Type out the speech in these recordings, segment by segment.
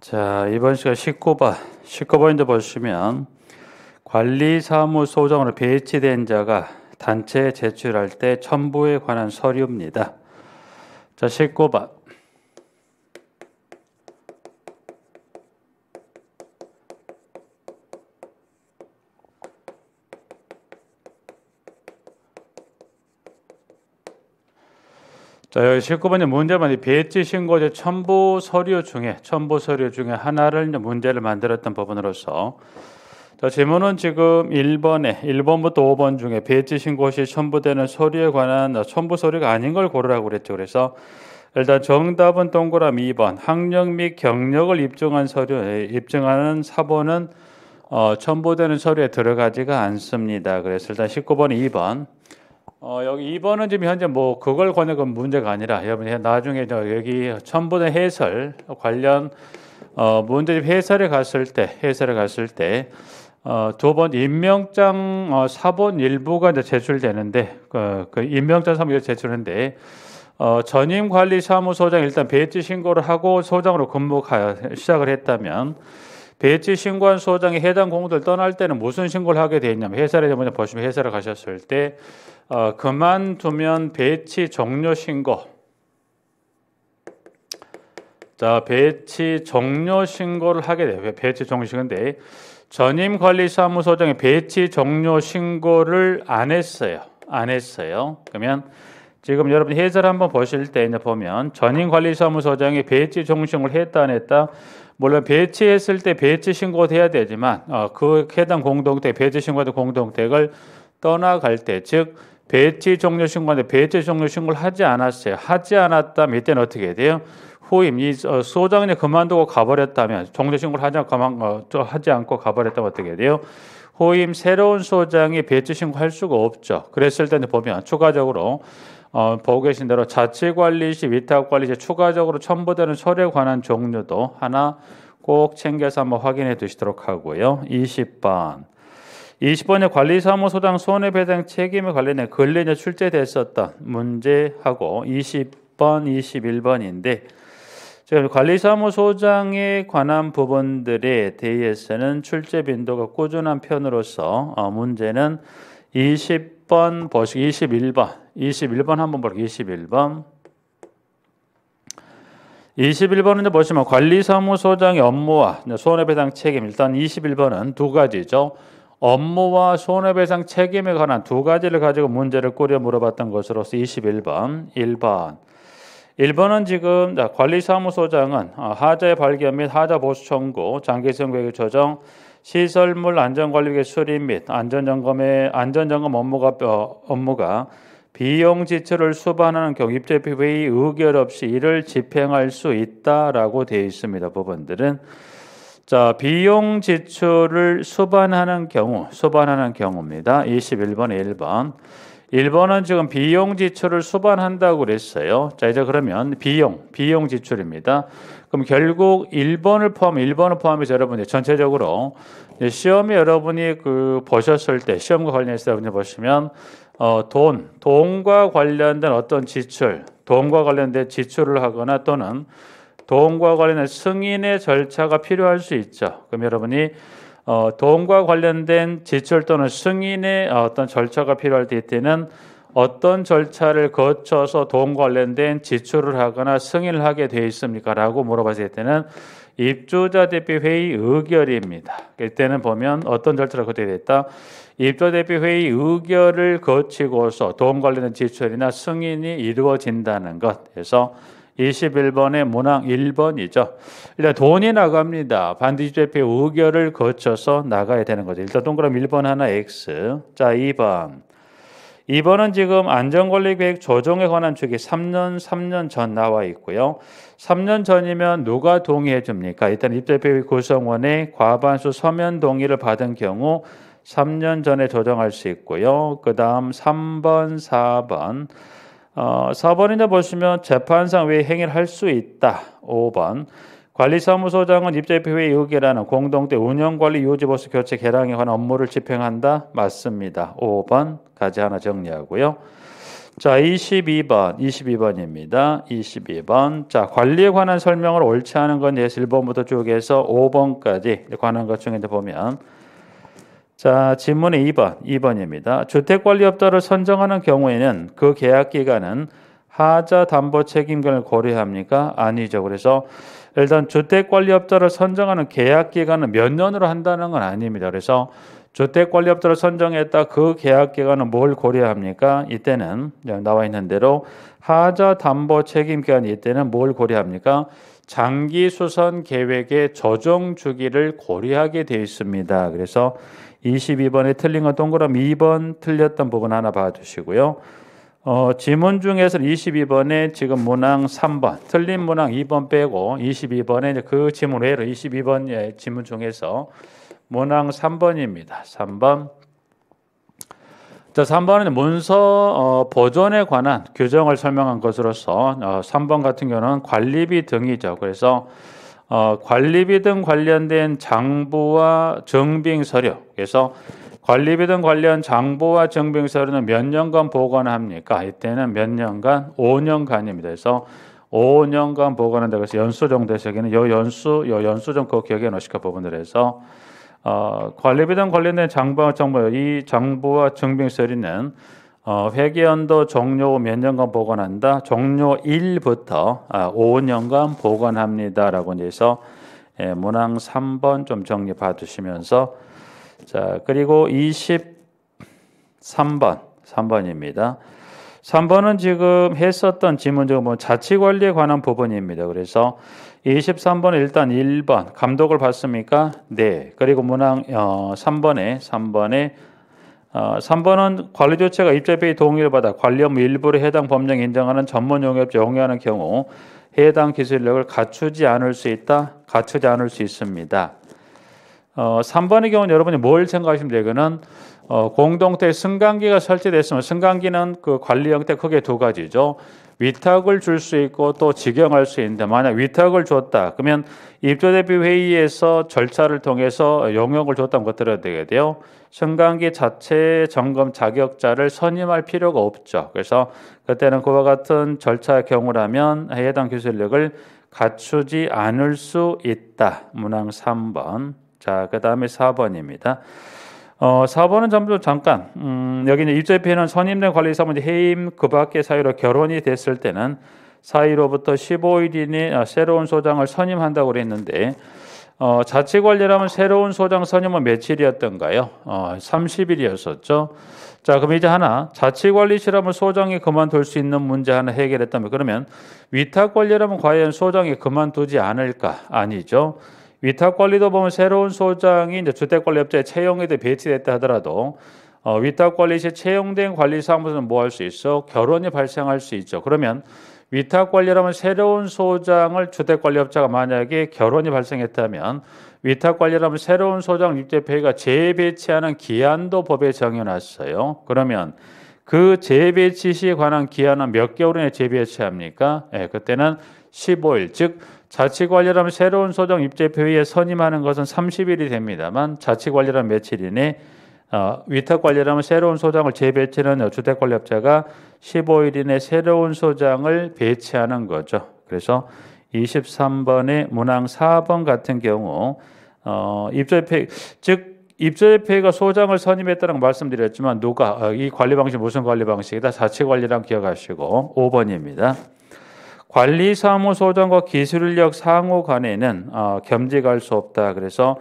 자, 이번 시간 19번. 19번인데 보시면 관리사무소장으로 배치된 자가 단체에 제출할 때 첨부에 관한 서류입니다. 자, 19번. 자, 여기 19번째 문제만이 배치 신고제 첨부 서류 중에 첨부 서류 중에 하나를 문제를 만들었던 부분으로서 자, 질문은 지금 1번에 1번부터 5번 중에 배치 신고 시 첨부되는 서류에 관한 아, 첨부 서류가 아닌 걸 고르라고 그랬죠. 그래서 일단 정답은 동그라미 2번 학력 및 경력을 입증한 서류 입증하는 사본은 어, 첨부되는 서류에 들어가지가 않습니다. 그래서 일단 19번 2번 어, 여기 2번은 지금 현재 뭐 그걸 권해은 문제가 아니라 여러분이 나중에 저 여기 첨부된 해설 관련 어, 문제집 해설에 갔을 때 해설에 갔을 때 어, 두 번 임명장 어, 사번 일부가 이제 제출되는데 그, 그 임명장 사무에 제출했는데 어, 전임 관리 사무소장 일단 배치 신고를 하고 소장으로 근무하 시작을 했다면 배치 신고한 소장이 해당 공무들 떠날 때는 무슨 신고를 하게 되었냐면 회사를 먼저 보시면 회사를 가셨을 때 어, 그만두면 배치 종료 신고 자 배치 종료 신고를 하게 돼요. 배치 종료 신고인데 전임 관리사무소장이 배치 종료 신고를 안 했어요. 안 했어요. 그러면 지금 여러분 회사를 한번 보실 때 이제 보면 전임 관리사무소장이 배치 종료 신고를 했다 안 했다 물론 배치했을 때 배치 신고도 해야 되지만 어, 그 해당 공동택 배치 신고된 공동택을 떠나갈 때 즉 배치 종료 신고인데 배치 종료 신고를 하지 않았어요. 하지 않았다면 이때는 어떻게 돼요? 후임 이 소장이 그만두고 가버렸다면 종료 신고를 하지 않고 가 어, 하지 않고 가버렸다면 어떻게 돼요? 후임 새로운 소장이 배치 신고할 수가 없죠. 그랬을 때는 보면 추가적으로 어, 보고 계신 대로 자치관리 시 위탁관리 시 추가적으로 첨부되는 서류에 관한 종류도 하나 꼭 챙겨서 한번 확인해 두시도록 하고요. 20번. 20번에 관리사무소장 손해배상 책임에 관련해 근래에 출제됐었던 문제하고 20번, 21번인데 지금 관리사무소장에 관한 부분들에 대해서는 출제 빈도가 꾸준한 편으로서 어, 문제는 20번, 21번 21번 한번 볼게요. 21번. 21번은 이제 보시면 관리사무소장의 업무와 손해배상 책임. 일단 21번은 두 가지죠. 업무와 손해배상 책임에 관한 두 가지를 가지고 문제를 꾸려 물어봤던 것으로서 21번, 1번. 1번은 지금 관리사무소장은 아, 하자의 발견 및 하자 보수 청구, 장기성 계획 조정, 시설물 안전관리계 수립 및 안전점검의 안전점검 업무가 어, 업무가 비용 지출을 수반하는 경입제법의 의결 없이 이를 집행할 수 있다라고 되어 있습니다. 법원들은 자, 비용 지출을 수반하는 경우, 수반하는 경우입니다. 21번 1번. 1번은 지금 비용 지출을 수반한다고 그랬어요. 자, 이제 그러면 비용, 비용 지출입니다. 그럼 결국 1번을 포함, 1번을 포함해서 여러분이 전체적으로 네, 시험이 여러분이 그 보셨을 때, 시험과 관련해서 여러분이 보시면 어, 돈, 돈과 관련된 어떤 지출, 돈과 관련된 지출을 하거나 또는 돈과 관련된 승인의 절차가 필요할 수 있죠. 그럼 여러분이 어, 돈과 관련된 지출 또는 승인의 어, 어떤 절차가 필요할 때는 이때 어떤 절차를 거쳐서 돈 관련된 지출을 하거나 승인을 하게 돼 있습니까? 라고 물어봤을 때는 입주자 대표 회의 의결입니다. 그때는 보면 어떤 절차로 거쳐됐다. 입주자 대표 회의 의결을 거치고서 돈 관련된 지출이나 승인이 이루어진다는 것. 그래서 21번의 문항 1번이죠. 일단 돈이 나갑니다. 반드시 대표 의결을 거쳐서 나가야 되는 거죠. 일단 동그라미 1번 하나 X. 자, 2번. 이번은 지금 안전관리계획 조정에 관한 책이 3년, 3년 전 나와 있고요. 3년 전이면 누가 동의해 줍니까? 일단 입대표회 구성원의 과반수 서면 동의를 받은 경우 3년 전에 조정할 수 있고요. 그 다음 3번, 4번. 어, 4번인데 보시면 재판상 왜 행위를 할 수 있다. 5번. 관리사무소장은 입자협회 의이라는 공동대 운영관리 요지보수 교체 개량에 관한 업무를 집행한다. 맞습니다. 5번 가지 하나 정리하고요. 자, 22번, 22번입니다. 22번. 자, 관리에 관한 설명을 옳지 않은 건 예시 1번부터 쭉 해서 5번까지 관한 것 중에 보면 자, 질문의 2번, 2번입니다. 주택관리업자를 선정하는 경우에는 그 계약 기간은 하자 담보 책임금을 고려합니까? 아니죠. 그래서 일단 주택관리업자를 선정하는 계약 기간은 몇 년으로 한다는 건 아닙니다. 그래서 주택관리업자를 선정했다 그 계약 기간은 뭘 고려합니까? 이때는 나와 있는 대로 하자 담보 책임 기간이 때는뭘 고려합니까? 장기 수선 계획의 조정 주기를 고려하게 되어 있습니다. 그래서 22번에 틀린 건 동그라미 2번 틀렸던 부분 하나 봐주시고요. 어, 지문 중에서 22번에 지금 문항 3번, 틀린 문항 2번 빼고 22번에 그 지문 외로 22번의 예, 지문 중에서 문항 3번입니다. 3번. 자, 3번은 문서 어, 보존에 관한 규정을 설명한 것으로서 어, 3번 같은 경우는 관리비 등이죠. 그래서 어, 관리비 등 관련된 장부와 증빙 서류. 그래서 관리비등 관련 장부와 증빙 서류는 몇 년간 보관합니까? 이때는 몇 년간? 5년간입니다. 그래서 5년간 보관한다 그래서 연수 정대석에는요 연수 요 연수 정그 기억에 넣으실까 부분들에서 어, 관리비등 관련된 장부와 정보 이 장부와 증빙 서류는 어, 회계연도 종료 후 몇 년간 보관한다. 종료 1부터 아, 5년간 보관합니다라고 해서 예, 문항 3번 좀 정리 봐두시면서 자, 그리고 23번, 3번입니다. 3번은 지금 했었던 지문적으로 보면 뭐 자치관리에 관한 부분입니다. 그래서 23번은 일단 1번, 감독을 받습니까 네. 그리고 문항 어, 3번에, 3번에 어, 3번은 관리조치가 입자비의 동의를 받아 관리 업무 일부를 해당 법령 인정하는 전문 용역업체 용의하는 경우 해당 기술력을 갖추지 않을 수 있다, 갖추지 않을 수 있습니다. 어, 3번의 경우는 여러분이 뭘 생각하시면 되거는 어, 공동태 승강기가 설치됐으면 승강기는 그 관리 형태 크게 두 가지죠. 위탁을 줄 수 있고 또 직영할 수 있는데 만약 위탁을 줬다 그러면 입주대비 회의에서 절차를 통해서 용역을 줬던 것들을 되게 돼요. 승강기 자체 점검 자격자를 선임할 필요가 없죠. 그래서 그때는 그와 같은 절차의 경우라면 해당 기술력을 갖추지 않을 수 있다. 문항 3번. 자, 그 다음에 4번입니다. 어, 4번은 점도 잠깐, 음, 여기는 입주 피해는 선임된 관리사 문제 해임 그 밖의 사유로 결혼이 됐을 때는 사유로부터 15일 이내 아, 새로운 소장을 선임한다고 그랬는데, 어, 자치 관리라면 새로운 소장 선임은 며칠이었던가요? 어, 30일이었었죠. 자, 그럼 이제 하나 자치 관리 실험을 소장이 그만둘 수 있는 문제 하나 해결했다면 그러면 위탁 관리라면 과연 소장이 그만두지 않을까? 아니죠. 위탁 권리도 보면 새로운 소장이 이제 주택 관리업자에 채용에 대해 배치됐다 하더라도 어, 위탁 관리 시 채용된 관리 사무소는 뭐 할 수 있어? 결혼이 발생할 수 있죠. 그러면 위탁 관리라면 새로운 소장을 주택 관리업자가 만약에 결혼이 발생했다면 위탁 관리라면 새로운 소장 입대폐의가 재배치하는 기한도 법에 정해놨어요. 그러면 그 재배치 시에 관한 기한은 몇 개월 내에 재배치합니까? 예, 그때는 15일, 즉 자치관리라면 새로운 소정 입재표의에 선임하는 것은 30일이 됩니다만 자치관리란 며칠 이내 어, 위탁관리라면 새로운 소장을 재배치하는 주택관리업자가 15일 이내 새로운 소장을 배치하는 거죠. 그래서 23번의 문항 4번 같은 경우 어, 입재표 즉 입주협회가 소장을 선임했다는 말씀드렸지만 누가 어, 이 관리 방식 무슨 관리 방식이다 자치 관리랑 기억하시고 5번입니다. 관리사무소장과 기술인력 상호 간에는 어, 겸직할 수 없다. 그래서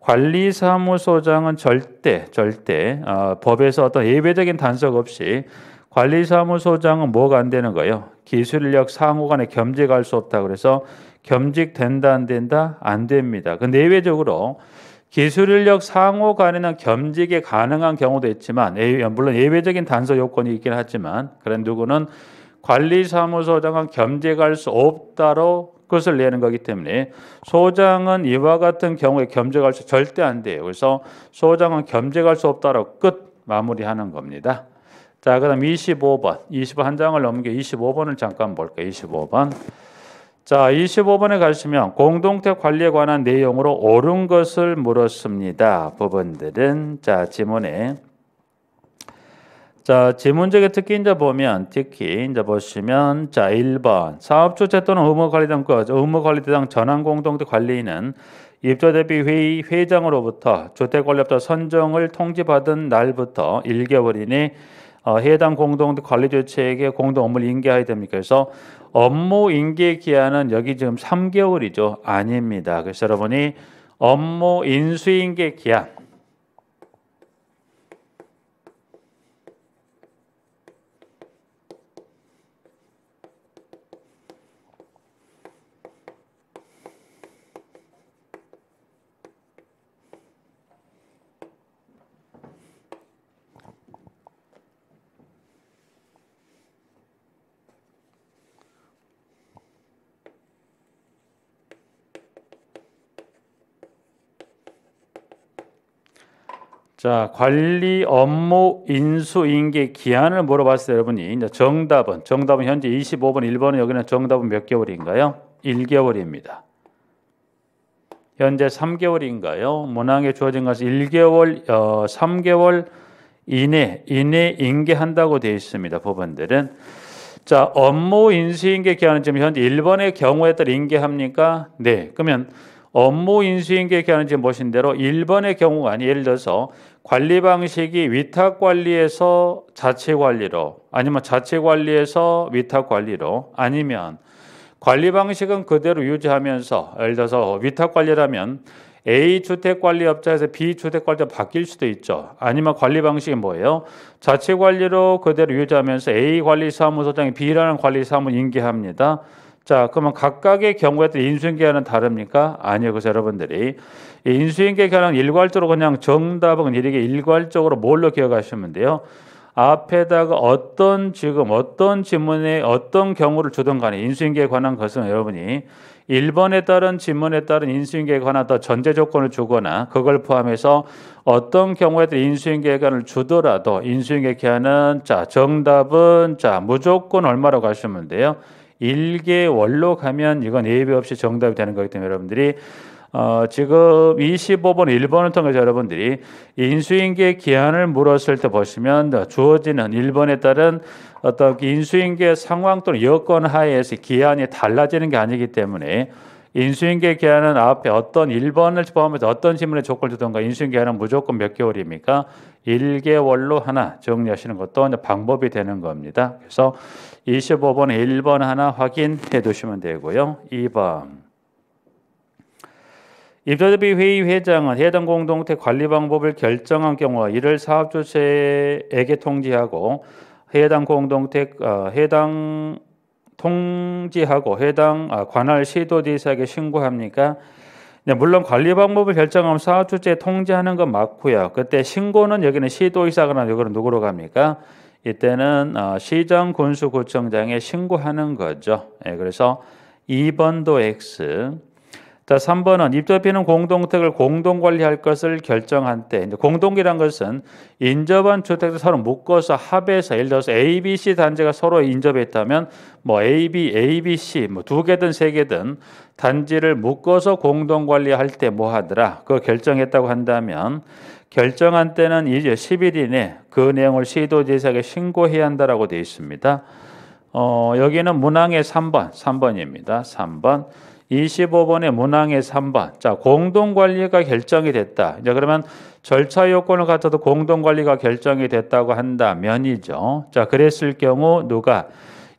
관리사무소장은 절대 절대 어, 법에서 어떤 예외적인 단속 없이 관리사무소장은 뭐가 안 되는 거예요? 기술인력 상호 간에 겸직할 수 없다. 그래서 겸직된다 안 된다 안 됩니다. 근데 예외적으로 기술인력 상호 간에는 겸직이 가능한 경우도 있지만 예, 물론 예외적인 단서 요건이 있긴 하지만 그런 누구는 관리사무소장은 겸직할 수 없다로 그것을 내는 거기 때문에 소장은 이와 같은 경우에 겸직할 수 절대 안 돼요. 그래서 소장은 겸직할 수 없다로 끝 마무리하는 겁니다. 자, 그다음 25번. 25한 장을 넘겨 25번을 잠깐 볼게요. 25번. 자, 25번에 가시면 공동체 관리에 관한 내용으로 옳은 것을 물었습니다. 부분들은 자, 지문에 자, 지문적의 특기 이제 보면 특히 이제 보시면 자, 1번. 사업주체 또는 의무관리당과 의무관리당 대 그, 전환공동체 관리인은 입주 대비 회의 회장으로부터 주택관리업자 선정을 통지받은 날부터 1개월 이내 어, 해당 공동 관리 주체에게 공동 업무를 인계해야 됩니까 그래서 업무 인계 기한은 여기 지금 3개월이죠. 아닙니다. 그래서 여러분이 업무 인수인계 기한 자, 관리 업무 인수 인계 기한을 물어봤어요, 여러분이. 이제 정답은 정답은 현재 25번 1번은 여기는 정답은 몇 개월인가요? 1개월입니다. 현재 3개월인가요? 문항에 주어진 것은 1개월 어 3개월 이내 이내 인계한다고 되어 있습니다. 법원들은 자, 업무 인수 인계 기한은 지금 현재 1번의 경우에 따라 인계합니까? 네. 그러면 업무 인수인계 기한은 지금 보신 대로 1번의 경우가 아니 예를 들어서 관리 방식이 위탁 관리에서 자체 관리로 아니면 자체 관리에서 위탁 관리로 아니면 관리 방식은 그대로 유지하면서 예를 들어서 위탁 관리라면 A 주택 관리 업자에서 B 주택 관리로 바뀔 수도 있죠. 아니면 관리 방식이 뭐예요? 자체 관리로 그대로 유지하면서 A 관리 사무소장이 B라는 관리 사무를 인계합니다. 자, 그러면 각각의 경우에 따라 인수인계하는 다릅니까? 아니요, 그래서 여러분들이 예, 인수인계 결함 일괄적으로 그냥 정답은 이렇게 일괄적으로 뭘로 기억하시면 돼요. 앞에다가 어떤 지금 어떤 질문에 어떤 경우를 주든 간에 인수인계에 관한 것은 여러분이 1번에 따른 질문에 따른 인수인계에 관한 더 전제 조건을 주거나 그걸 포함해서 어떤 경우에 도 인수인계에 관을 주더라도 인수인계 기한은 자 정답은 자 무조건 얼마로가시면 돼요. 일개월로 가면 이건 예외 없이 정답이 되는 거기 때문에 여러분들이 어, 지금 25번 1번을 통해서 여러분들이 인수인계 기한을 물었을 때 보시면 주어지는 1번에 따른 어떤 인수인계 상황 또는 여건 하에서 기한이 달라지는 게 아니기 때문에 인수인계 기한은 앞에 어떤 1번을 포함해서 어떤 질문의 조건을 주던가 인수인계 기한은 무조건 몇 개월입니까? 1개월로 하나 정리하시는 것도 방법이 되는 겁니다. 그래서 25번 에 1번 하나 확인해 두시면 되고요. 2번 입자협비 회의 회장은 해당 공동택 관리 방법을 결정한 경우 이를 사업주체에게 통지하고 해당 공동체 어, 해당 통지하고 해당 아, 관할 시도지사에게 신고합니까? 네, 물론 관리 방법을 결정하면 사업주체에 통지하는 건 맞고요. 그때 신고는 여기는 시도지사거나 여기는 누구로 갑니까? 이때는 어, 시장 군수구청장에 신고하는 거죠. 네, 그래서 2번도 X, 자, 3번은 입주피는 공동택을 공동 관리할 것을 결정한 때, 이제 공동이란 것은 인접한 주택들 서로 묶어서 합해서 예를 들어서 A, B, C 단지가 서로 인접했다면 뭐 A, B, A, B, C 뭐 두 개든 세 개든 단지를 묶어서 공동 관리할 때 뭐 하더라? 그거 결정했다고 한다면 결정한 때는 이제 10일 이내 그 내용을 시도지사에게 신고해야 한다라고 되어 있습니다. 어, 여기는 문항의 3번, 3번입니다. 3번. 25번의 문항의 3번. 자, 공동관리가 결정이 됐다. 이 그러면 절차 요건을 갖춰도 공동관리가 결정이 됐다고 한다면이죠. 자, 그랬을 경우 누가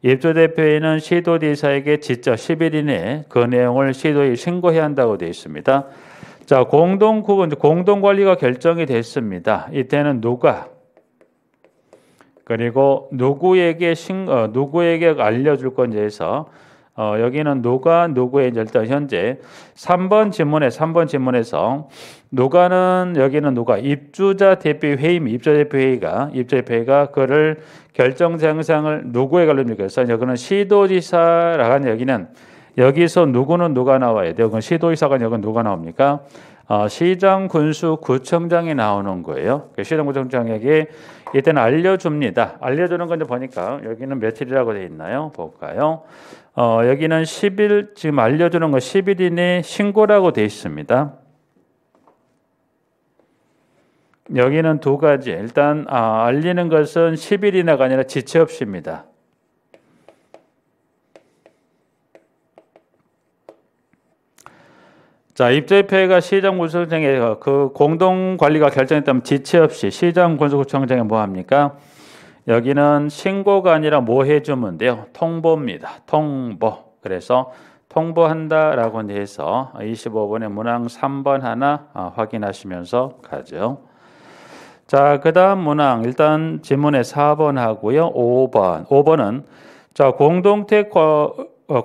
입주대표인은 시도지사에게 직접 10일 이내 그 내용을 시도에 신고해야 한다고 되어 있습니다. 자, 공동구분, 공동관리가 결정이 됐습니다. 이때는 누가 그리고 누구에게 신, 어, 누구에게 알려줄 건지에서 어, 여기는 누가 누구의 일단 현재 3번 질문에 3번 질문에서 누가는 여기는 누가 입주자 대표 회임 입주자 대표 회의가 입주자 대표 회의가 그를 결정장상을 누구에 관련이 그래서 여기는 시도지사라는 여기는 여기서 누구는 누가 나와야 돼요? 그건 시도지사가 여기 누가 나옵니까? 어, 시장 군수 구청장이 나오는 거예요. 그 시장 구청장에게 이때는 알려줍니다. 알려주는 건이 보니까 여기는 며칠이라고 돼 있나요? 볼까요? 어, 여기는 10일 지금 알려주는 거 10일 이내 신고라고 되어 있습니다. 여기는 두 가지. 일단 아, 알리는 것은 10일 이내가 아니라 지체 없이입니다. 자, 입주회가 시장 군수구청에 그 공동 관리가 결정했다면 지체 없이 시장 군수구청장에 뭐 합니까? 여기는 신고가 아니라 뭐 해주면데요. 통보입니다. 통보. 그래서 통보한다라고 해서 25번의 문항 3번 하나 아, 확인하시면서 가죠. 자, 그다음 문항 일단 지문에 4번 하고요. 5번. 5번은 자, 공동택 어,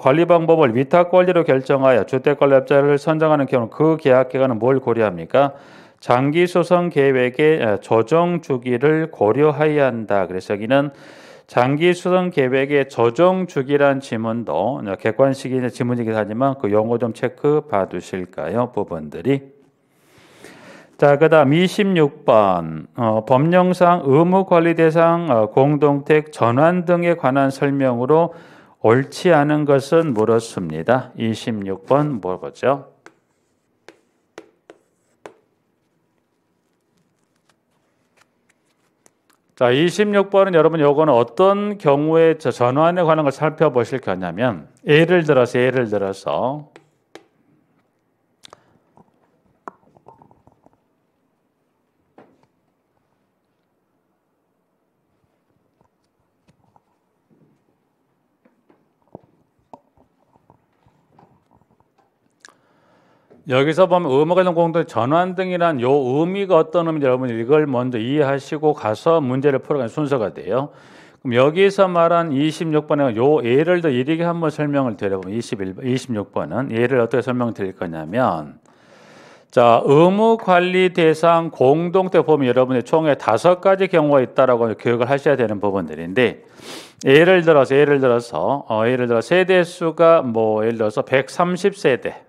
관리 방법을 위탁 권리로 결정하여 주택 관리업자를 선정하는 경우 그 계약 기간은 뭘 고려합니까? 장기 소성 계획의 조정 주기를 고려해야 한다. 그래서 여기는 장기 수선 계획의 조정 주기란 지문도 어, 객관식의 지문이긴 하지만 그 용어 좀 체크 봐두실까요? 부분들이. 자, 그 다음 26번. 어, 법령상 의무 관리 대상 어, 공동택 전환 등에 관한 설명으로 옳지 않은 것은 물었습니다. 26번 물어보죠. 뭐 자, 26번은 여러분 요거는 어떤 경우에 전환에 관한 걸 살펴보실 거냐면 예를 들어서 예를 들어서 여기서 보면 의무관련 공동 전환 등이란 요 의미가 어떤 의미인지 여러분 이걸 먼저 이해하시고 가서 문제를 풀어가는 순서가 돼요. 그럼 여기서 말한 26번에 요 예를 더이리게 한번 설명을 드려보면 21, 26번은 예를 어떻게 설명 드릴 거냐면 자 의무 관리 대상 공동체 보면 여러분의 총에 다섯 가지 경우가 있다라고 교육을 하셔야 되는 부분들인데 예를 들어서 예를 들어서 어, 예를 들어 세대 수가 뭐 예를 들어서 130세대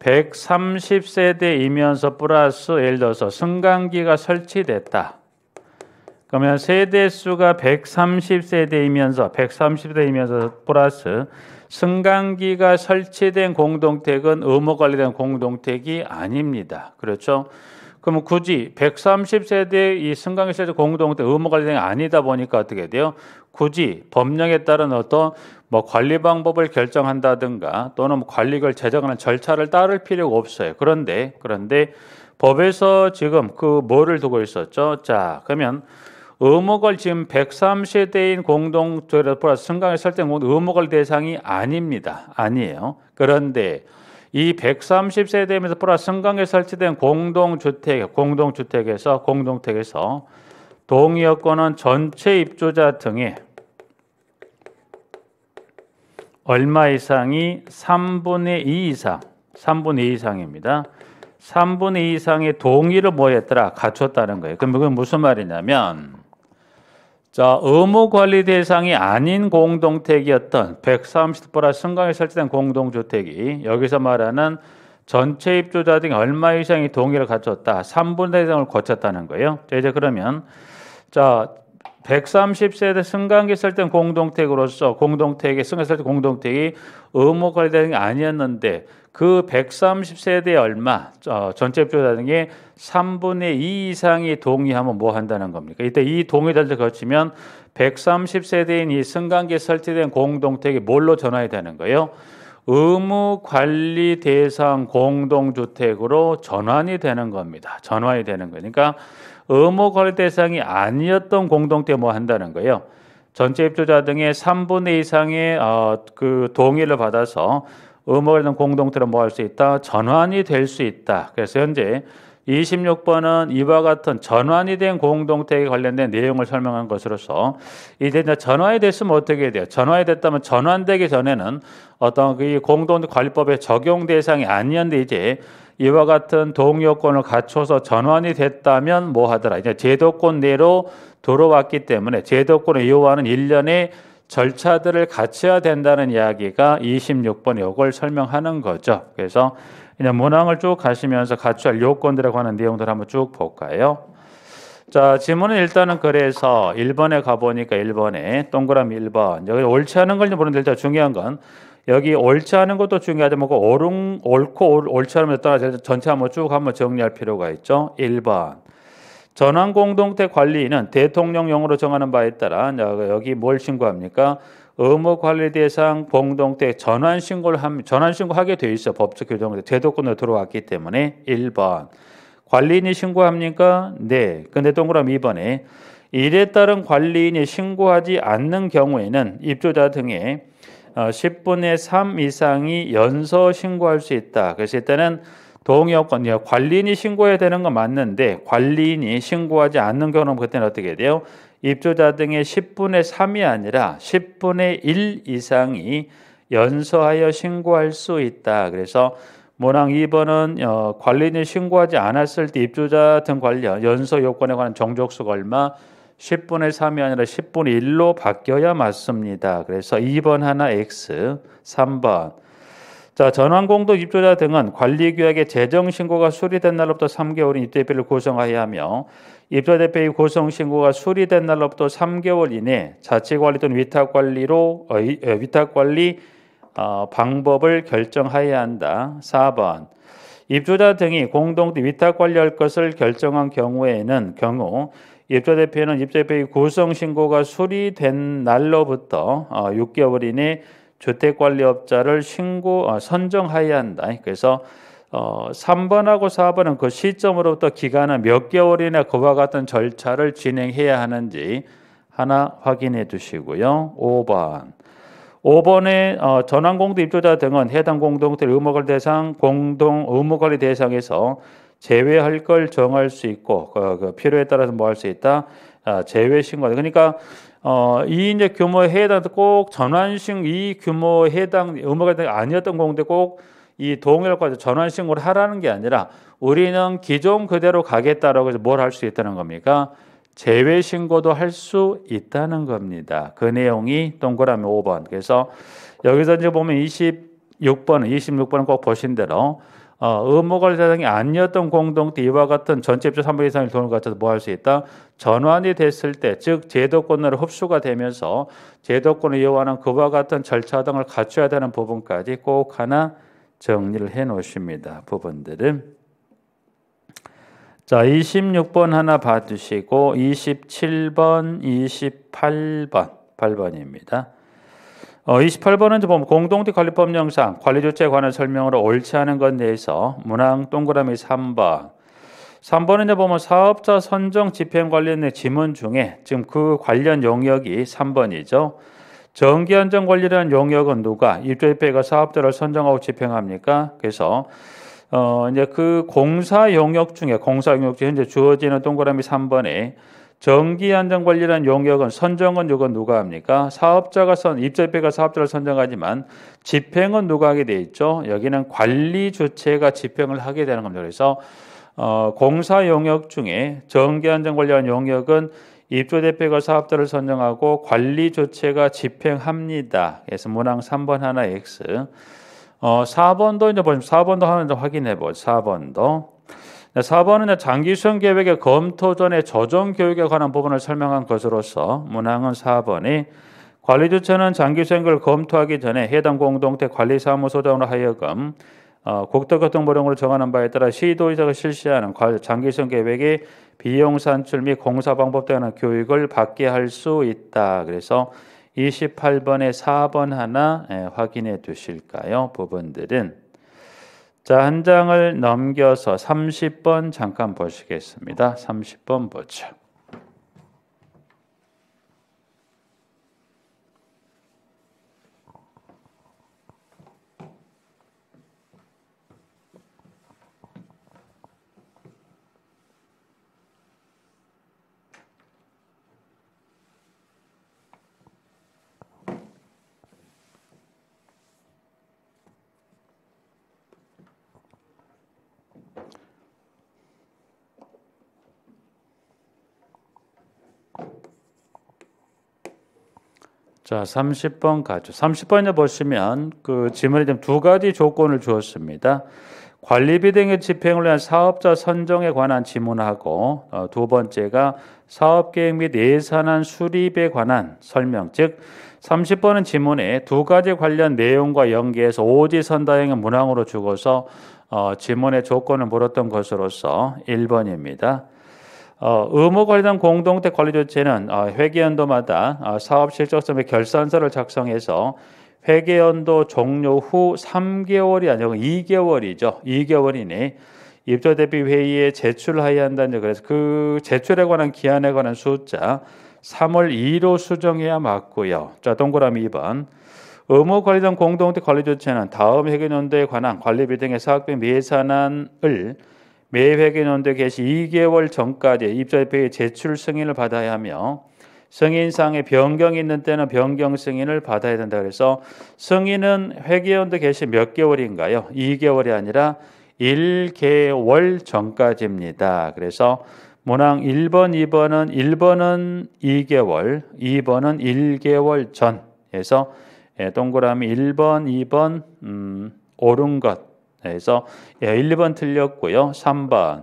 130세대이면서 플러스 예를 들어서 승강기가 설치됐다. 그러면 세대 수가 130세대이면서 130세대이면서 플러스 승강기가 설치된 공동택은 의무 관리된 공동택이 아닙니다. 그렇죠? 그러면 굳이 130세대 이 승강일 세대 공동체 의무 관리대행이 아니다 보니까 어떻게 돼요? 굳이 법령에 따른 어떤 뭐 관리 방법을 결정한다든가 또는 뭐 관리를 제정하는 절차를 따를 필요가 없어요. 그런데 그런데 법에서 지금 그 뭐를 두고 있었죠? 자, 그러면 의무걸 지금 1 0세대인 공동 체 플러스 승강의 설정 의무걸 대상이 아닙니다. 아니에요. 그런데 이 130세대면서 플러스 승강에 설치된 공동주택, 공동주택에서 공동택에서 동의 여건은 전체 입주자 등이 얼마 이상이 3분의 2 이상, 3분의 2 이상입니다. 3분의 2 이상의 동의를 뭐했더라? 갖췄다는 거예요. 그럼 이건 무슨 말이냐면 자, 의무 관리 대상이 아닌 공동택이었던 130보라 승강에 설치된 공동주택이 여기서 말하는 전체 입주자 등 얼마 이상이 동의를 갖췄다. 3분의 이상을 거쳤다는 거예요. 자, 이제 그러면 자, 130세대 승강기 설치된 공동택으로서 공동택의 승강기 설치 공동택이 의무 관리 대상이 아니었는데 그 130세대 얼마 어, 전체 입주자 등이 3분의 2 이상이 동의하면 뭐 한다는 겁니까? 이때 이 동의를 거치면 130세대인 이승강기 설치된 공동택이 뭘로 전환이 되는 거예요? 의무 관리 대상 공동주택으로 전환이 되는 겁니다. 전환이 되는 거니까 그러니까 의무 관리 대상이 아니었던 공동택 뭐 한다는 거예요? 전체 입주자 등의 3분의 이상의 어, 그 동의를 받아서 의무 관리 공동택으로 뭐 할 수 있다? 전환이 될 수 있다. 그래서 현재 26번은 이와 같은 전환이 된 공동체에 관련된 내용을 설명한 것으로서 이제 전환이 됐으면 어떻게 돼요? 전환이 됐다면 전환되기 전에는 어떤 그공동 관리법의 적용 대상이 아니었는데 이제 이와 같은 동요권을 갖춰서 전환이 됐다면 뭐 하더라? 이제 제도권 내로 들어왔기 때문에 제도권을 이용하는 일련의 절차들을 갖춰야 된다는 이야기가 26번 요걸 설명하는 거죠. 그래서 그냥 문항을 쭉 가시면서 갖추할 요건들이라고 하는 내용들 한번 쭉 볼까요? 자, 지문은 일단은 그래서 1번에 가보니까 1번에 동그라미 1번. 여기 옳지 않은 걸지 모는데 일단 중요한 건 여기 옳지 않은 것도 중요하지만 그 옳은, 옳고 옳지 않은 것 떠나서 전체 한번 쭉 한번 정리할 필요가 있죠. 1번. 전환공동체 관리인은 대통령령으로 정하는 바에 따라 여기 뭘 신고합니까? 의무 관리 대상 공동택 전환 신고를 함, 전환 신고하게 돼 있어 법적 규정에 제도권으로 들어왔기 때문에 1번 관리인이 신고합니까? 네. 근데 동그라미 2번에 일에 따른 관리인이 신고하지 않는 경우에는 입주자 등의 10분의 어, 3 이상이 연서 신고할 수 있다. 그래서 일단은 동의여건 관리인이 신고해야 되는 건 맞는데 관리인이 신고하지 않는 경우는 그때는 어떻게 돼요? 입주자 등의 10분의 3이 아니라 10분의 1 이상이 연소하여 신고할 수 있다. 그래서 문항 2번은 어, 관리인이 신고하지 않았을 때 입주자 등 관련 연서 요건에 관한 정족수가 얼마 10분의 3이 아니라 10분의 1로 바뀌어야 맞습니다. 그래서 2번 하나 X, 3번. 자, 전환공도 입주자 등은 관리규약의 재정신고가 수리된 날로부터 3개월인 입대비를 구성하여야 하며 입사대표의 고성신고가 수리된 날로부터 3개월 이내 자치관리 또는 위탁관리로 어, 어, 위탁관리 어, 방법을 결정하여야 한다. 4번 입주자 등이 공동대 위탁관리할 것을 결정한 경우에는 경우 입주대표는 입주대표의 구성신고가 수리된 날로부터 어, 6개월 이내 주택관리업자를 신고 어, 선정하여야 한다. 그래서 어, 3번하고 4번은 그 시점으로부터 기간은 몇 개월이나 그와 같은 절차를 진행해야 하는지 하나 확인해 주시고요. 5번. 5번에 어, 전환공도 입주자 등은 해당 공동체 의무관리 대상 공동 의무관리 대상에서 제외할 걸 정할 수 있고 그, 그 필요에 따라서 뭐 할 수 있다 아, 제외 신고 그러니까 어, 이 이제 규모에 해당 꼭 전환식 이 규모에 해당 의무관리 대상 아니었던 공대 꼭이 동일과도 전환신고를 하라는 게 아니라 우리는 기존 그대로 가겠다라고 해서 뭘 할 수 있다는 겁니까? 제외 신고도 할 수 있다는 겁니다. 그 내용이 동그라미 5번. 그래서 여기서 이제 보면 26번, 26번은 꼭 보신 대로 어, 의무걸 대상이 아니었던 공동체 이와 같은 전체 입주 3분 의 이상의 돈을 갖춰서 뭐 할 수 있다? 전환이 됐을 때, 즉 제도권으로 흡수가 되면서 제도권을 이용하는 그와 같은 절차 등을 갖춰야 되는 부분까지 꼭 하나 정리를 해 놓으십니다. 부분들은 자, 26번 하나 봐 주시고 27번, 28번 8번입니다. 어, 28번은 보 공동체 관리법 영상 관리 조치에 관한 설명으로 옳지 않은 것 내에서 문항 동그라미 3번 3번은 이제 보면 사업자 선정 집행 관련된 지문 중에 지금 그 관련 영역이 3번이죠. 정기안전관리라는 용역은 누가 입주협회가 사업자를 선정하고 집행합니까? 그래서 어 이제 그 공사 용역 중에 공사 용역 중에 현재 주어지는 동그라미 3번에 정기안전관리라는 용역은 선정은 요건 누가 합니까? 사업자가 선 입주협회가 사업자를 선정하지만 집행은 누가 하게 돼 있죠? 여기는 관리 주체가 집행을 하게 되는 겁니다. 그래서 어, 공사 용역 중에 정기안전관리라는 용역은 입주 대표가 사업자를 선정하고 관리 조치가 집행합니다. 그래서 문항 3번 하나 X. 어, 4번도 이제 보시면 4번도 하나 좀 확인해 보죠. 4번도. 4번은 장기 수행 계획의 검토 전에 조정 교육에 관한 부분을 설명한 것으로서 문항은 4번이 관리 조치는 장기 수행을 검토하기 전에 해당 공동체 관리사무소장으로 하여금 어, 국토교통부령으로 정하는 바에 따라 시도의자가 실시하는 장기 수행 계획이 비용 산출 및 공사 방법 등하는 교육을 받게 할 수 있다. 그래서 28번에 4번 하나 예, 확인해 두실까요? 부분들은 자, 한 장을 넘겨서 30번 잠깐 보시겠습니다. 30번 보죠. 자, 30번 가죠. 30번에 보시면 그 지문에 좀두 가지 조건을 주었습니다. 관리비 등의 집행을 위한 사업자 선정에 관한 지문하고 어, 두 번째가 사업계획 및 예산안 수립에 관한 설명 즉 30번은 지문에 두 가지 관련 내용과 연계해서 오지 선다형의 문항으로 주어서 어, 지문의 조건을 물었던 것으로서 1번입니다. 어, 의무 관리단 공동체 관리 조치는 어, 회계연도마다 어, 사업 실적점의 결산서를 작성해서 회계연도 종료 후 3개월이 아니고 2개월이죠. 2개월이니 입조 대비 회의에 제출해야 한다는 그래서 그 제출에 관한 기한에 관한 숫자 3월 2로 수정해야 맞고요. 자, 동그라미 2번. 의무 관리단 공동체 관리 조치는 다음 회계연도에 관한 관리비 등의 사업비 예산안을 매회계년도 개시 2개월 전까지 입사협회의 제출 승인을 받아야 하며 승인상의 변경이 있는 때는 변경 승인을 받아야 된다 그래서 승인은 회계연도 개시 몇 개월인가요? 2개월이 아니라 1개월 전까지입니다. 그래서 문항 1번, 2번은 1번은 2개월, 2번은 1개월 전에서 예, 동그라미 1번, 2번 음, 옳은 것 그래서 1, 예, 2번 틀렸고요. 3번.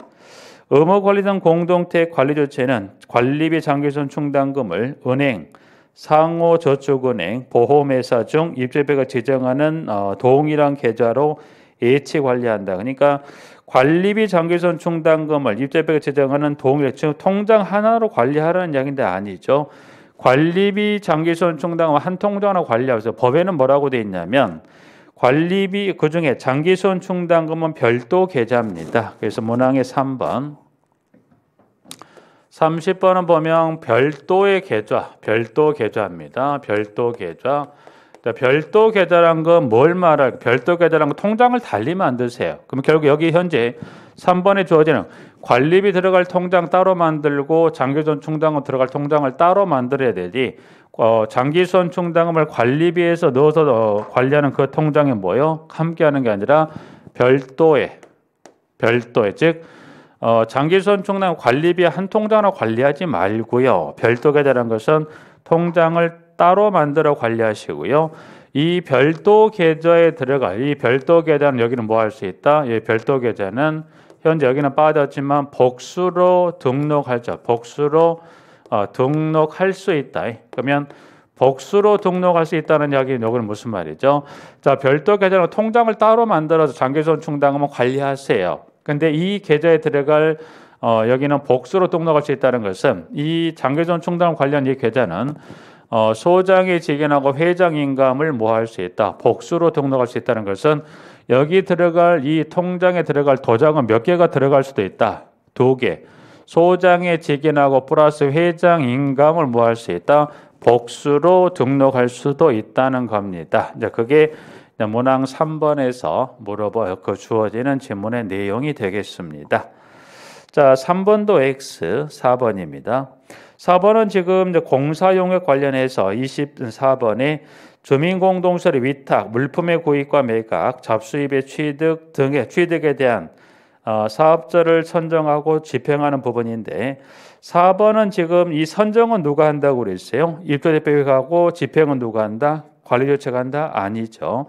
의무관리단 공동체 관리조치는 관리비 장기손 충당금을 은행, 상호저축은행, 보험회사 중 입주배가 지정하는 어, 동일한 계좌로 예치 관리한다. 그러니까 관리비 장기손 충당금을 입주배가 지정하는 동일 즉 통장 하나로 관리하라는 이야기인데 아니죠. 관리비 장기손 충당금 한 통장 하나 관리하고 있어요. 법에는 뭐라고 돼 있냐면 관리비 그중에 장기손 충당금은 별도 계좌입니다. 그래서 문항의 3번 30번은 보면 별도의 계좌, 별도 계좌입니다. 별도 계좌. 별도 계좌란 건 뭘 말할? 별도 계좌란 건 통장을 달리 만드세요. 그럼 결국 여기 현재 3번에 주어지는 관리비 들어갈 통장 따로 만들고 장기손 충당금 들어갈 통장을 따로 만들어야 되지. 어, 장기선 충당금을 관리비에서 넣어서 어, 관리하는 그 통장에 뭐요? 함께하는 게 아니라 별도의 별도의 즉 어, 장기선 충당 관리비 한 통장으로 관리하지 말고요. 별도 계좌라는 것은 통장을 따로 만들어 관리하시고요. 이 별도 계좌에 들어가이 별도 계좌는 여기는 뭐 할 수 있다? 예, 별도 계좌는 현재 여기는 빠졌지만 복수로 등록하죠. 복수로 어, 등록할 수 있다. 그러면 복수로 등록할 수 있다는 이야기는 여기는 무슨 말이죠? 자, 별도 계좌로 통장을 따로 만들어서 장기선 충당금은 관리하세요. 근데 이 계좌에 들어갈 어, 여기는 복수로 등록할 수 있다는 것은 이 장기전 충당 관련 이 계좌는 어, 소장의 직인하고 회장 인감을 모할 수 있다. 복수로 등록할 수 있다는 것은 여기 들어갈 이 통장에 들어갈 도장은 몇 개가 들어갈 수도 있다. 두 개. 소장의 직인하고 플러스 회장 인감을 뭐할수 있다? 복수로 등록할 수도 있다는 겁니다. 이제 그게 문항 3번에서 물어봐 그 주어지는 질문의 내용이 되겠습니다. 자, 3번도 X, 4번입니다. 4번은 지금 공사용에 관련해서 24번에 주민공동설의 위탁, 물품의 구입과 매각, 잡수입의 취득 등의 취득에 대한 어, 사업자를 선정하고 집행하는 부분인데 4번은 지금 이 선정은 누가 한다고 그랬어요? 일조대표회하고 집행은 누가 한다? 관리조체가 한다? 아니죠.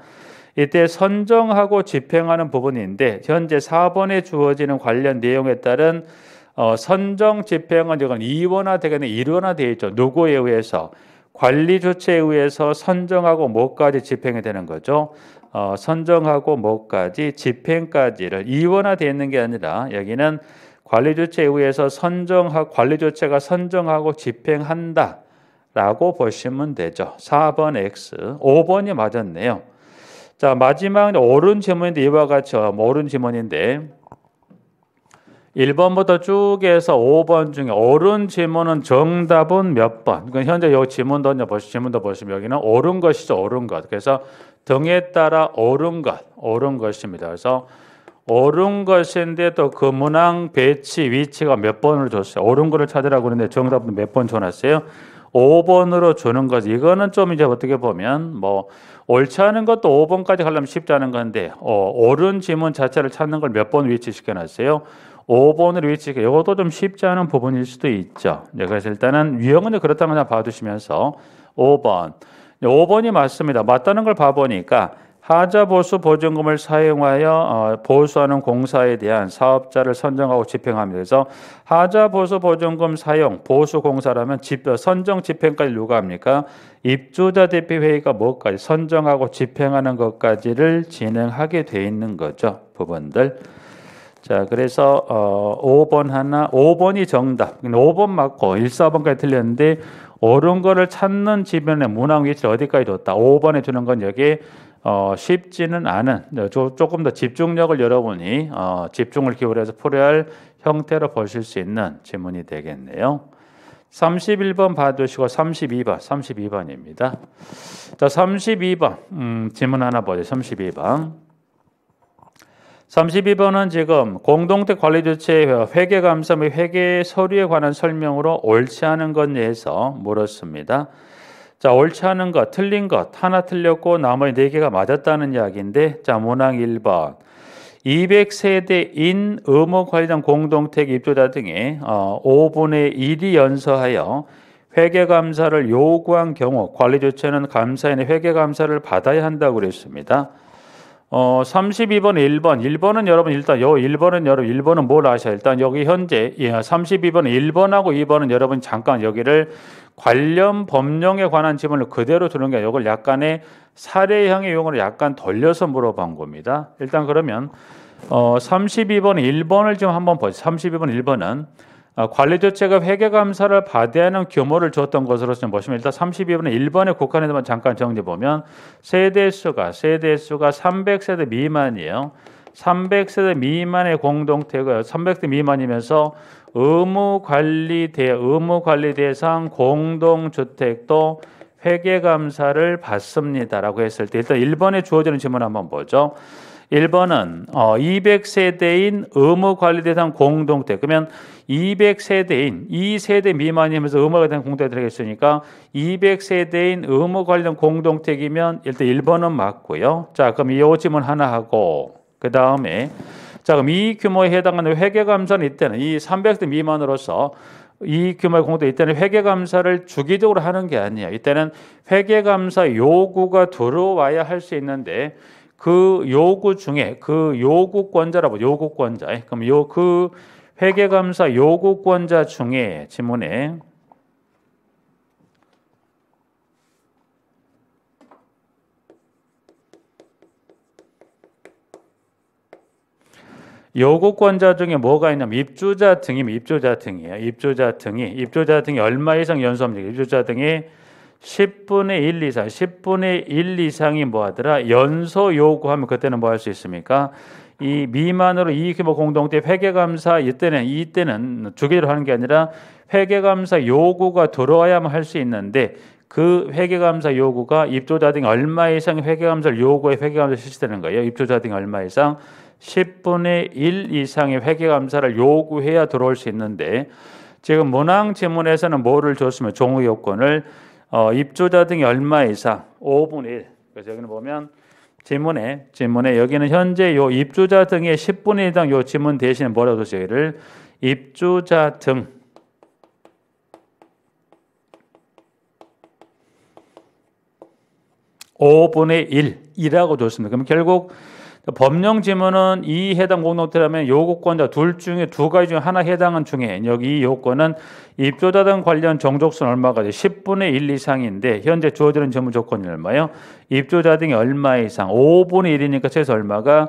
이때 선정하고 집행하는 부분인데 현재 4번에 주어지는 관련 내용에 따른 어, 선정 집행은 이건 이원화 되겠네 일원화 되어 있죠. 누구에 의해서 관리 조치에 의해서 선정하고 뭐까지 집행이 되는 거죠. 어, 선정하고 뭐까지 집행까지를 이원화되어 있는 게 아니라 여기는 관리 조치에 의해서 선정하 관리 조치가 선정하고 집행한다. 라고 보시면 되죠. 4번 X, 5번이 맞았네요. 자, 마지막 오른 지문인데 이와 같이 옳른지문인데 1번부터 쭉 해서 5번 중에 오른 지문은 정답은 몇 번? 그러 그러니까 현재 이지문도 보시 면 여기는 오른 것이죠. 오른 것. 그래서 등에 따라 오른 것, 오른 것입니다. 그래서 오른 것인데 또 그 문항 배치 위치가 몇 번을 줬어요. 오른 거를 찾으라고 그러는데 정답도 몇번 줘놨어요. 5번으로 주는 거 이거는 좀 이제 어떻게 보면 뭐 옳지 않은 것도 5번까지 가려면 쉽지 않은 건데 어, 옳은 지문 자체를 찾는 걸 몇 번 위치시켜 놨어요. 5번을 위치시켜. 이것도 좀 쉽지 않은 부분일 수도 있죠. 네, 그래서 일단은 유형은 그렇다고 봐두시면서 5번. 5번이 맞습니다. 맞다는 걸 봐보니까 하자 보수 보증금을 사용하여 어, 보수하는 공사에 대한 사업자를 선정하고 집행합니다. 그래서 하자 보수 보증금 사용 보수 공사라면 선정 집행까지 누가 합니까? 입주자 대표 회의가 뭐까지 선정하고 집행하는 것까지를 진행하게 돼 있는 거죠. 부분들. 자, 그래서 어 5번 하나, 5번이 정답. 5번 맞고 1, 4번까지 틀렸는데 옳은 거를 찾는 지변의 문항 위치를 어디까지 뒀다. 5번에 주는 건 여기 어, 쉽지는 않은 어, 조, 금더 집중력을 여러분이 어, 집중을 기울여서 풀어야 할 형태로 보실 수 있는 질문이 되겠네요. 31번 봐두시고 32번, 32번입니다. 자, 32번 음, 질문 하나 보죠. 32번. 32번은 지금 공동체 관리주체의 회계 감사 및 회계 서류에 관한 설명으로 옳지 않은 것 내에서 물었습니다. 자, 옳지 않은 것, 틀린 것, 하나 틀렸고 나머지 네 개가 맞았다는 이야기인데, 자, 문항 1번. 200세대인 의무 관리단 공동택 입주자 등이 5분의 어, 1이 연서하여 회계 감사를 요구한 경우 관리 주체는 감사인의 회계 감사를 받아야 한다고 그랬습니다. 어, 32번 1번. 1번은 여러분 일단 요 1번은 여러분 1번은 뭘아셔 일단 여기 현재 예, 32번 1번하고 2번은 여러분 잠깐 여기를 관련 법령에 관한 지문을 그대로 두는 게 이걸 약간의 사례형의 용어로 약간 돌려서 물어본 겁니다. 일단 그러면 어, 32번 1번을 지금 한번 보세요. 32번 1번은 아, 관리조체가 회계감사를 받아야 하는 규모를 줬던 것으로 좀 보시면 일단 32번에 1번의 국한에만 잠깐 정리 해 보면 세대수가 세대수가 300세대 미만이에요. 300세대 미만의 공동태고요. 300세 미만이면서 의무 관리 대 의무 관리 대상 공동주택도 회계 감사를 받습니다라고 했을 때 일단 1번에 주어지는 질문 한번 보죠. 1번은 어 200세대인 의무 관리 대상 공동택 그러면 200세대인 2세대 미만이면서 의무가 대한 공동에 들어있으니까 200세대인 의무 관련 공동택이면 일단 1번은 맞고요. 자, 그럼 이 질문 하나 하고 그 다음에 자, 그럼 이 규모에 해당하는 회계 감사는 이때는 이 300대 미만으로서 이 규모의 공도 이때는 회계 감사를 주기적으로 하는 게 아니에요. 이때는 회계 감사 요구가 들어와야 할 수 있는데 그 요구 중에 그 요구권자라고 요구권자. 그럼 요그 회계감사 요구권자 중에 지문에 요구권자 중에 뭐가 있냐면 입주자 등이 입주자 등이에요. 입주자 등이 입주자 등이 얼마 이상 연수합니까? 입주자 등이 10분의 1 이상, 10분의 1 이상이 뭐하더라? 연소 요구하면 그때는 뭐할수 있습니까? 이 미만으로 이익규모 공동체 회계감사 이때는 이때는 주기로 하는 게 아니라 회계감사 요구가 들어와야만 할 수 있는데 그 회계감사 요구가 입조자 등 얼마 이상 회계감사를 요구해 회계감사 실시되는 거예요. 입조자 등 얼마 이상 10분의 1 이상의 회계감사를 요구해야 들어올 수 있는데 지금 문항 지문에서는 뭐를 줬으면 종의 요건을 어, 입조자 등이 얼마 이상 5분의 1 그래서 여기는 보면 지문에 지문에 여기는 현재 요 입주자 등의 10분의 1당 요 지문 대신에 뭐라고 쓰시기를 입주자 등5분의 1, 이라고 줬습니다. 그럼 결국 법령 지문은 이 해당 공동체라면 요구권자 둘 중에 두 가지 중 하나 해당한 중에 여기 이 요건은 입주자등 관련 정족수는 얼마까지 10분의 1 이상인데 현재 주어지는 전문 조건이 얼마요? 입주자 등이 얼마 이상 5분의 1이니까 최소 얼마가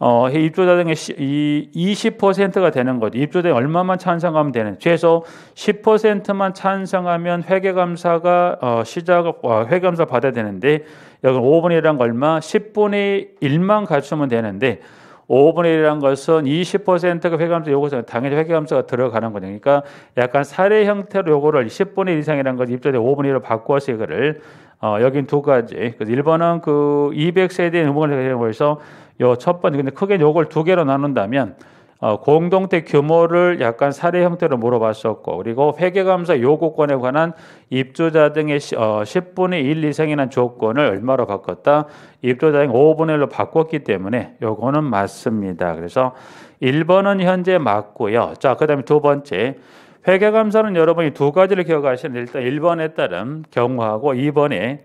어, 입조자 등의 시, 이 20%가 되는 것, 입조자 얼마만 찬성하면 되는, 최소 10%만 찬성하면 회계감사가 어, 시작, 어, 회계감사 받아야 되는데, 여기 5분의 1이란 거 얼마? 10분의 1만 갖추면 되는데, 5분의 1이란 것은 20%가 회계감사 요구서 당연히 회계감사가 들어가는 거니까 그러니까 약간 사례 형태로 요거를 10분의 1 이상이라는 것입조자 5분의 1로 바꿔서 이거를 어, 여긴 두 가지. 그래서 1번은 그 200세대의 의무관리에 대해서 요첫 번째 근데 크게 요걸 두 개로 나눈다면 어, 공동체 규모를 약간 사례 형태로 물어봤었고 그리고 회계감사 요구권에 관한 입주자 등의 시, 어, 10분의 1 이상이라는 조건을 얼마로 바꿨다 입주자 등 5분의 1로 바꿨기 때문에 요거는 맞습니다 그래서 1번은 현재 맞고요 자그 다음에 두 번째 회계감사는 여러분이 두 가지를 기억하시는데 일단 1번에 따른 경우하고 2번에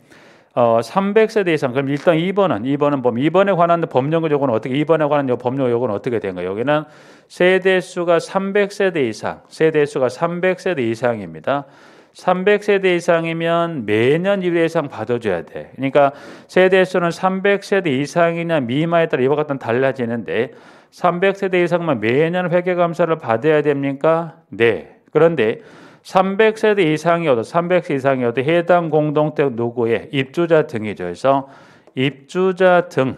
어, 300세대 이상 그럼 일단 2번은 2번은 범 2번에 관한 법령 요건은 어떻게 2번에 관한 요 법령 요건은 어떻게 된 거예요? 여기는 세대 수가 300세대 이상, 세대 수가 300세대 이상입니다. 300세대 이상이면 매년 1회 이상 받아줘야 돼. 그러니까 세대 수는 300세대 이상이냐 미만에 따라 이와 같은 달라지는데 300세대 이상만 매년 회계 감사를 받아야 됩니까? 네. 그런데 300세대 이상이어도 300세 이상이어도 해당 공동택 누구의 입주자 등이죠. 그래서 입주자 등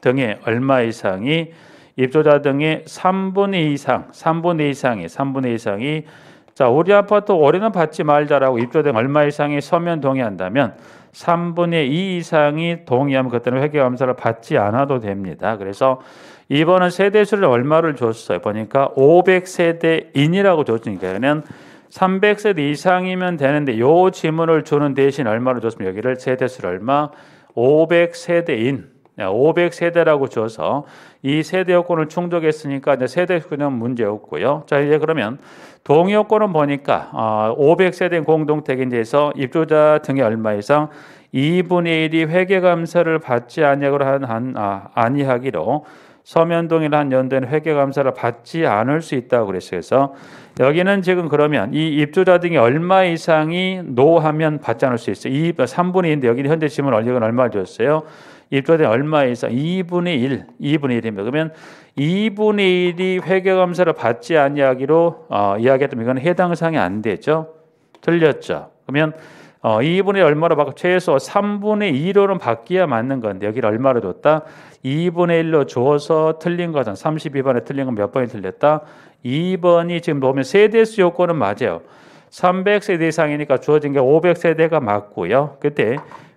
등의 얼마 이상이 입주자 등의 3분의 이상, 3분의 이상이 3분의 이상이 자, 우리 아파트 올해는 받지 말자라고 입주자 등 얼마 이상이 서면 동의한다면 3분의 2 이상이 동의하면 그때는 회계 감사를 받지 않아도 됩니다. 그래서 이번은 세대수를 얼마를 줬어요? 보니까 500세대인이라고 줬으니까 그러 300세대 이상이면 되는데 요 지문을 주는 대신 얼마로 줬으면 여기를 세대수를 얼마? 500세대인 500세대라고 줘서 이 세대 요건을 충족했으니까 이제 세대 수는 문제 없고요. 자 이제 그러면 동의 요건은 보니까 어, 아, 5 0 0세대 공동택인지에서 입주자 등의 얼마 이상 2분의 1이 회계 감사를 받지 아니하기로 한, 한 아, 아니하기로 서면동이나 한 연대는 회계 감사를 받지 않을 수 있다고 그랬어요. 그래서 여기는 지금 그러면 이 입주자 등이 얼마 이상이 노하면 받지 않을 수 있어요. 2, 3분의 1인데 여기는 현대 지문 얼력가 얼마 줬어요? 입주자 등이 얼마 이상 2분의 1, 2분의 1입니다. 그러면 2분의 1이 회계 감사를 받지 않냐기로 어, 이야기했던 이건 해당 사항이 안 되죠. 틀렸죠. 그러면 어, 2분의 얼마로 받고 최소 3분의 2로는 받기야 맞는 건데 여기를 얼마로 줬다? 2분의 1로 줘서 틀린 것은 32번에 틀린 건 몇 번이 틀렸다? 2번이 지금 보면 세대수 요건은 맞아요. 300세대 이상이니까 주어진 게 500세대가 맞고요. 그때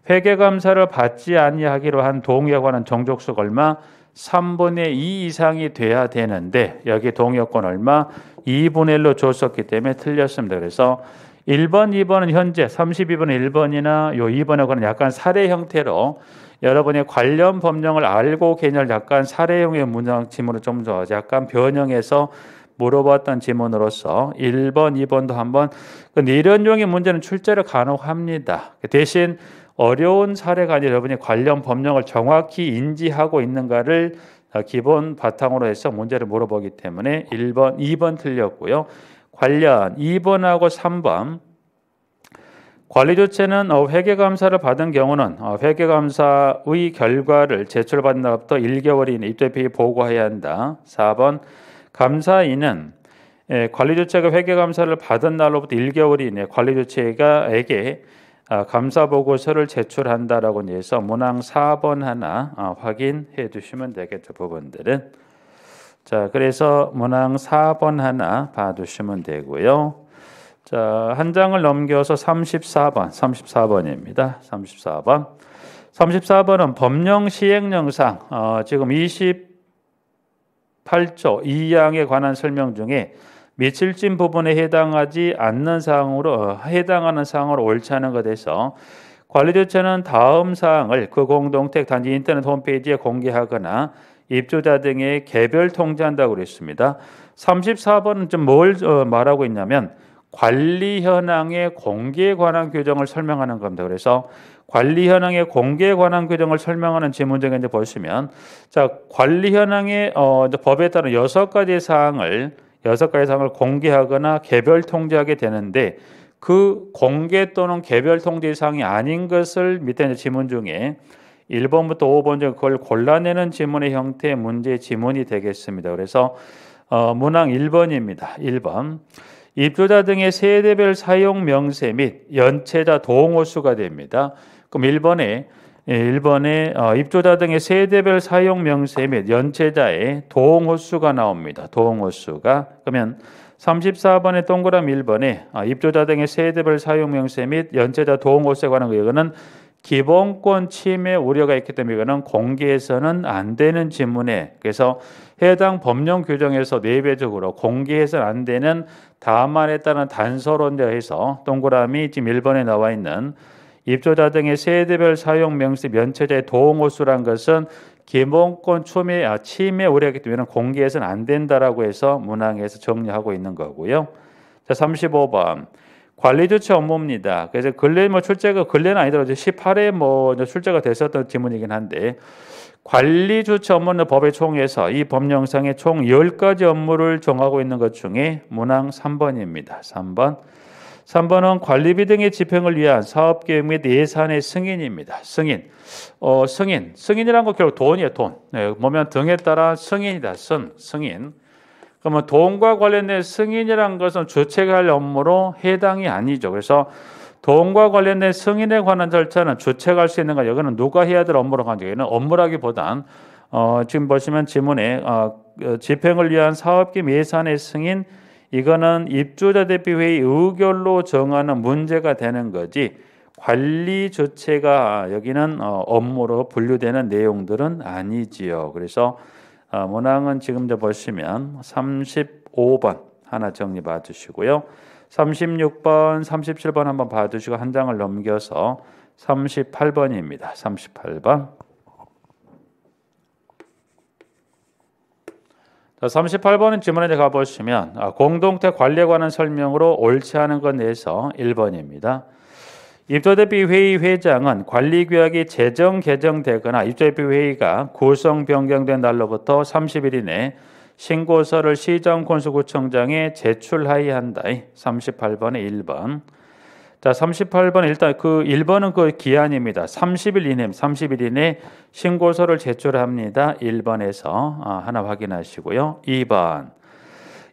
회계감사를 받지 아니하기로 한 동의에 관한 정족수 얼마? 3분의 2 이상이 돼야 되는데 여기 동의권 얼마? 2분의 1로 줬었기 때문에 틀렸습니다. 그래서 1번, 2번은 현재 32번의 1번이나 요 2번하고는 약간 사례 형태로 여러분이 관련 법령을 알고 개념을 약간 사례용의 문항 지문으로 좀 더 약간 변형해서 물어봤던 지문으로서 1번, 2번도 한번 이런 그 용의 문제는 출제를 간혹 합니다 대신 어려운 사례가 아니라 여러분이 관련 법령을 정확히 인지하고 있는가를 기본 바탕으로 해서 문제를 물어보기 때문에 1번, 2번 틀렸고요. 관련 2번하고 3번 관리 조치는 어, 회계 감사를 받은 경우는 어, 회계 감사의 결과를 제출받는 날부터 1개월 이내 입대비에 보고해야 한다. 4번 감사인은 예, 관리 조치가 회계 감사를 받은 날로부터 1개월 이내 관리 조치가에게 아, 감사 보고서를 제출한다라고 해서 문항 4번 하나 어, 확인해 주시면 되겠죠. 부분들은 자, 그래서 문항 4번 하나 봐주시면 되고요. 자, 한 장을 넘겨서 34번, 34번입니다. 34번. 34번은 법령 시행령상 어, 지금 28조 2항에 관한 설명 중에 미칠진 부분에 해당하지 않는 사항으로 어, 해당하는 사항으로 옳지 않은 것에서 대해 관리조처는 다음 사항을 그 공동택 단지 인터넷 홈페이지에 공개하거나 입주자 등의 개별 통지한다고 그랬습니다. 34번은 좀뭘 어, 말하고 있냐면 관리 현황의 공개에 관한 규정을 설명하는 겁니다. 그래서 관리 현황의 공개에 관한 규정을 설명하는 지문제가 이제 보시면 자 관리 현황의 어, 법에 따른 여섯 가지 사항을 여섯 가지 사항을 공개하거나 개별 통제하게 되는데 그 공개 또는 개별 통제 사항이 아닌 것을 밑에 이제 지문 중에 1번부터 5번 중 그걸 골라내는 지문의 형태의 문제 지문이 되겠습니다. 그래서 어, 문항 1번입니다. 1번. 입주자 등의 세대별 사용 명세 및 연체자 동호수가 됩니다. 그럼 1번에 1번에 예, 어, 입주자 등의 세대별 사용 명세 및 연체자의 동호수가 나옵니다. 동호수가 그러면 34번에 동그라미 1번에 어, 입주자 등의 세대별 사용 명세 및 연체자 동호수에 관한 거는 기본권 침해 우려가 있기 때문에 이거는 공개해서는 안 되는 질문에 그래서 해당 법령 규정에서 내외적으로 공개해서는 안 되는 다만에 따른 단서론자에서 동그라미 지금 1번에 나와 있는 입주자 등의 세대별 사용 명시 면책자의 도움호수란 것은 기본권 침해, 아, 침해 우려가 있기 때문에 공개해서는 안 된다라고 해서 문항에서 정리하고 있는 거고요. 자, 35번. 관리 조치 업무입니다. 그래서 근래 뭐 출제가 근래는 아니더라도 18회 뭐 출제가 됐었던 질문이긴 한데 관리 조치 업무는 법에 총에서 이 법령상의 총 10가지 업무를 정하고 있는 것 중에 문항 3번입니다. 3번. 3번은 관리비 등의 집행을 위한 사업 계획 및 예산의 승인입니다. 승인. 어, 승인. 승인이란 건 결국 돈이에요, 돈. 네, 보면 등에 따라 승인이다. 승, 승인. 그러면 돈과 관련된 승인이란 것은 주체할 업무로 해당이 아니죠. 그래서 돈과 관련된 승인에 관한 절차는 주체할 수 있는가? 여기는 누가 해야 될 업무로 간적에는 업무라기보단 어, 지금 보시면 지문에 어, 그 집행을 위한 사업기 예산의 승인 이거는 입주자 대표회의 의결로 정하는 문제가 되는 거지 관리 주체가 여기는 어, 업무로 분류되는 내용들은 아니지요. 그래서 어, 문항은 지금 도 보시면 35번 하나 정리 봐주시고요. 36번, 37번 한번 봐주시고 한 장을 넘겨서 38번입니다. 38번. 38번은 지문에 가보시면 아, 공동태 관리에 관한 설명으로 옳지 않은 것 내에서 1번입니다. 입도대비 회의 회장은 관리규약이 재정 개정되거나 입도대비 회의가 구성 변경된 날로부터 30일 이내 신고서를 시정 권수구청장에 제출하여야 한다. 38번에 1번. 자, 38번 일단 그 1번은 그 기한입니다. 30일 이내, 30일 이내 신고서를 제출합니다. 1번에서 아, 하나 확인하시고요. 2번.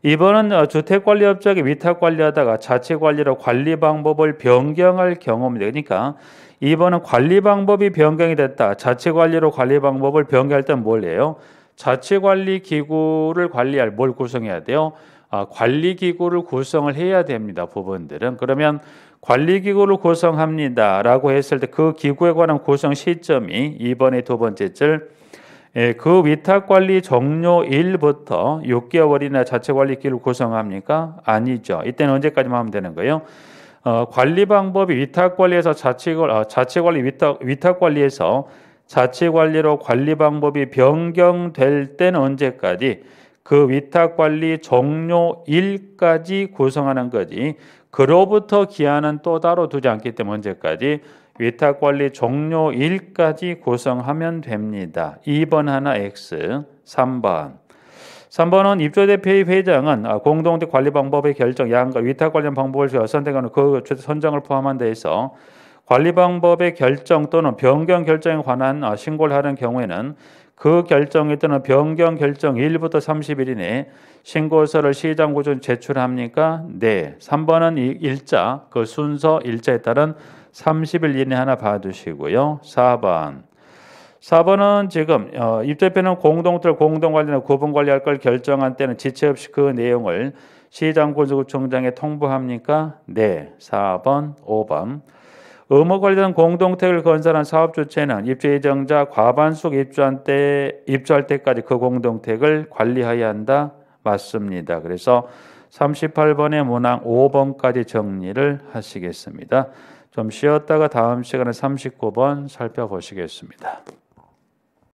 이번은 어, 주택관리업자에게 위탁관리하다가 자체관리로 관리 방법을 변경할 경우입니다. 그러니까 이번은 관리 방법이 변경이 됐다. 자체관리로 관리 방법을 변경할 때는 뭘 해요? 자체관리 기구를 관리할 뭘 구성해야 돼요? 아, 관리 기구를 구성을 해야 됩니다. 부분들은 그러면 관리 기구를 구성합니다라고 했을 때 그 기구에 관한 구성 시점이 이번에 두 번째 줄 예, 그 위탁관리 종료일부터 6개월이나 자체관리기를 구성합니까? 아니죠. 이때는 언제까지만 하면 되는 거예요? 어, 관리 방법이 위탁관리에서 자체관, 어, 아, 자체관리 위탁, 위탁관리에서 자치관리로 관리 방법이 변경될 때는 언제까지? 그 위탁관리 종료일까지 구성하는 거지. 그로부터 기한은 또 따로 두지 않기 때문에 언제까지? 위탁관리 종료일까지 구성하면 됩니다. 2번 하나 X, 3번. 3번은 입주대표의 회장은 공동체 관리 방법의 결정, 양과 위탁 관련 방법을 선택하는 그 선정을 포함한 데 있어 관리 방법의 결정 또는 변경 결정에 관한 신고를 하는 경우에는 그 결정에 또는 변경 결정 1부터 30일 이내 신고서를 시장 구조 제출합니까? 네. 3번은 일자, 그 순서 일자에 따른 30일 이내 하나 봐두시고요. 4번. 4번은 지금 어, 입대표는 공동들 공동 관리나 구분 관리할 걸 결정한 때는 지체 없이 그 내용을 시장 권수구청장에 통보합니까? 네. 4번, 5번. 의무 관련 공동택을 건설한 사업 주체는 입주 예정자 과반수 입주한 때 입주할 때까지 그 공동택을 관리해야 한다. 맞습니다. 그래서 38번의 문항 5번까지 정리를 하시겠습니다. 좀 쉬었다가 다음 시간에 39번 살펴보시겠습니다.